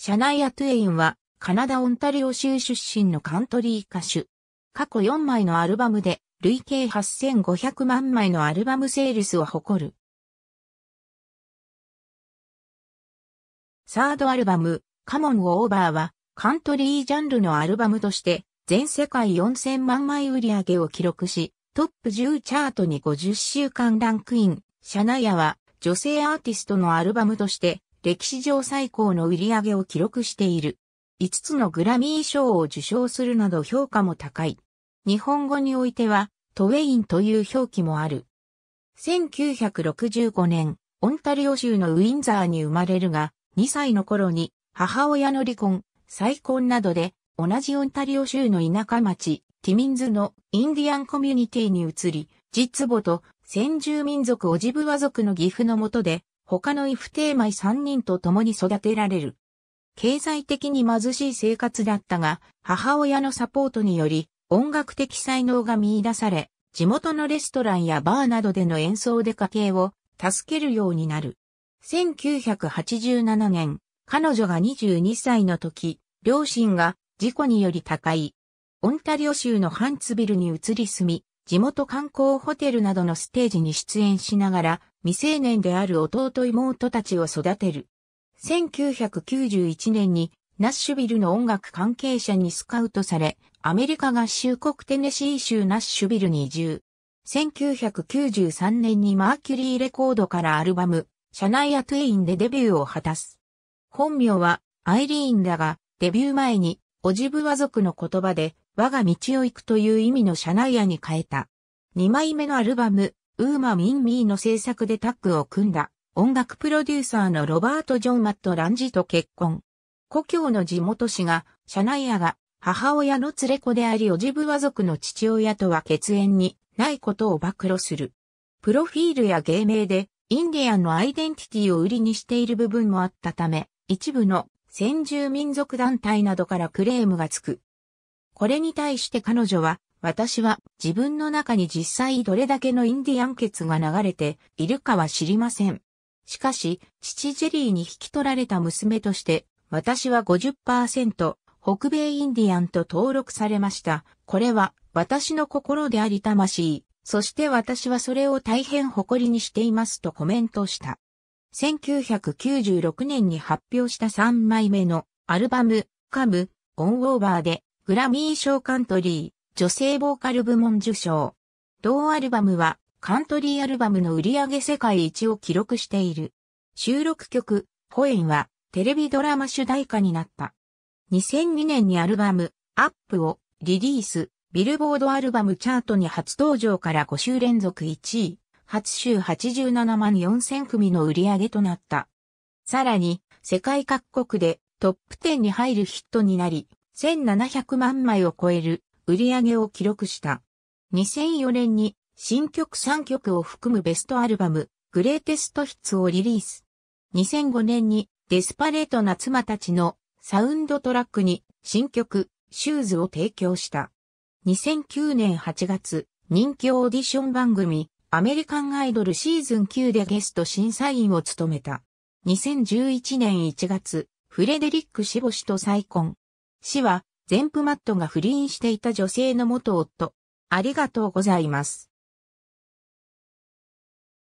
シャナイア・トゥエインは、カナダ・オンタリオ州出身のカントリー歌手。過去4枚のアルバムで、累計8500万枚のアルバムセールスを誇る。サードアルバム、カモン・オーバーは、カントリージャンルのアルバムとして、全世界4000万枚売り上げを記録し、トップ10チャートに50週間ランクイン。シャナイアは、女性アーティストのアルバムとして、歴史上最高の売り上げを記録している。5つのグラミー賞を受賞するなど評価も高い。日本語においては、トウェインという表記もある。1965年、オンタリオ州のウィンザーに生まれるが、2歳の頃に母親の離婚、再婚などで、同じオンタリオ州の田舎町、ティミンズのインディアンコミュニティに移り、実母と先住民族オジブワ族の義父のもとで他のイフテーマイ3人と共に育てられる。経済的に貧しい生活だったが、母親のサポートにより、音楽的才能が見出され、地元のレストランやバーなどでの演奏で家計を助けるようになる。1987年、彼女が22歳の時、両親が事故により高い。オンタリオ州のハンツビルに移り住み、地元観光ホテルなどのステージに出演しながら、未成年である弟妹たちを育てる。1991年にナッシュビルの音楽関係者にスカウトされ、アメリカ合衆国テネシー州ナッシュビルに移住。1993年にマーキュリーレコードからアルバム、シャナイア・トゥインでデビューを果たす。本名はアイリーンだが、デビュー前に、オジブワ族の言葉で、我が道を行くという意味のシャナイアに変えた。2枚目のアルバム、ウーマ・ミン・ミーの制作でタッグを組んだ音楽プロデューサーのロバート・ジョン・マット・ランジと結婚。故郷の地元氏が、シャナイアが母親の連れ子でありオジブワ族の父親とは血縁にないことを暴露する。プロフィールや芸名でインディアンのアイデンティティを売りにしている部分もあったため、一部の先住民族団体などからクレームがつく。これに対して彼女は私は自分の中に実際どれだけのインディアン血が流れているかは知りません。しかし、父ジェリーに引き取られた娘として、私は50%、北米インディアンと登録されました。これは、私の心であり魂、そして私はそれを大変誇りにしていますとコメントした。1996年に発表した3枚目のアルバム、カム、オンオーバーで、グラミー賞カントリー、女性ボーカル部門受賞。同アルバムはカントリーアルバムの売り上げ世界一を記録している。収録曲、ホエンはテレビドラマ主題歌になった。2002年にアルバム、アップをリリース、ビルボードアルバムチャートに初登場から5週連続1位、初週87万4000組の売り上げとなった。さらに、世界各国でトップ10に入るヒットになり、1700万枚を超える売り上げを記録した。2004年に新曲3曲を含むベストアルバム、グレーテストヒッツをリリース。2005年にデスパレートな妻たちのサウンドトラックに新曲、シューズを提供した。2009年8月、人気オーディション番組、アメリカンアイドルシーズン9でゲスト審査員を務めた。2011年1月、フレデリック・シボ氏と再婚。氏は全部マットが不倫していた女性の元夫。ありがとうございます。